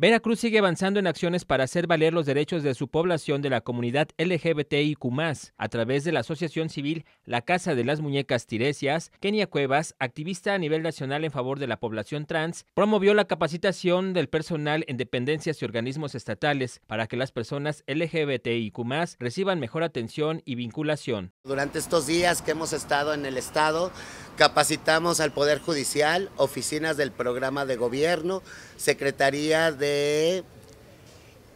Veracruz sigue avanzando en acciones para hacer valer los derechos de su población de la comunidad LGBTIQ, a través de la Asociación Civil La Casa de las Muñecas Tiresias. Kenia Cuevas, activista a nivel nacional en favor de la población trans, promovió la capacitación del personal en dependencias y organismos estatales para que las personas LGBTIQ reciban mejor atención y vinculación. Durante estos días que hemos estado en el Estado, Capacitamos al Poder Judicial, oficinas del programa de gobierno, Secretaría de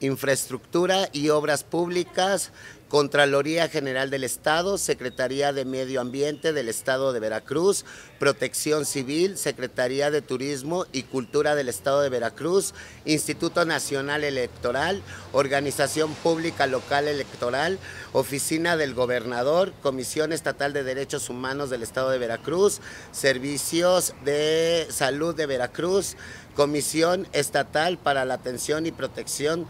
Infraestructura y Obras Públicas, Contraloría General del Estado, Secretaría de Medio Ambiente del Estado de Veracruz, Protección Civil, Secretaría de Turismo y Cultura del Estado de Veracruz, Instituto Nacional Electoral, Organización Pública Local Electoral, Oficina del Gobernador, Comisión Estatal de Derechos Humanos del Estado de Veracruz, Servicios de Salud de Veracruz, Comisión Estatal para la Atención y Protección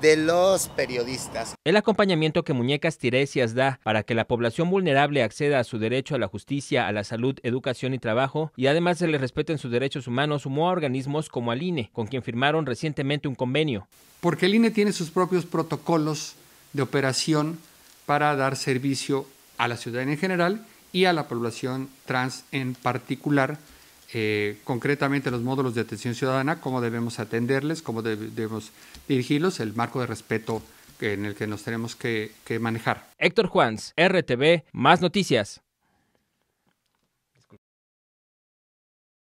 de los periodistas. El acompañamiento que Muñecas Tiresias da para que la población vulnerable acceda a su derecho a la justicia, a la salud, educación y trabajo, y además se le respeten sus derechos humanos, sumó a organismos como al INE, con quien firmaron recientemente un convenio. Porque el INE tiene sus propios protocolos de operación para dar servicio a la ciudadanía en general y a la población trans en particular eh, concretamente los módulos de atención ciudadana, cómo debemos atenderles, cómo debemos dirigirlos, el marco de respeto en el que nos tenemos que, manejar. Héctor Juans, RTV, más noticias.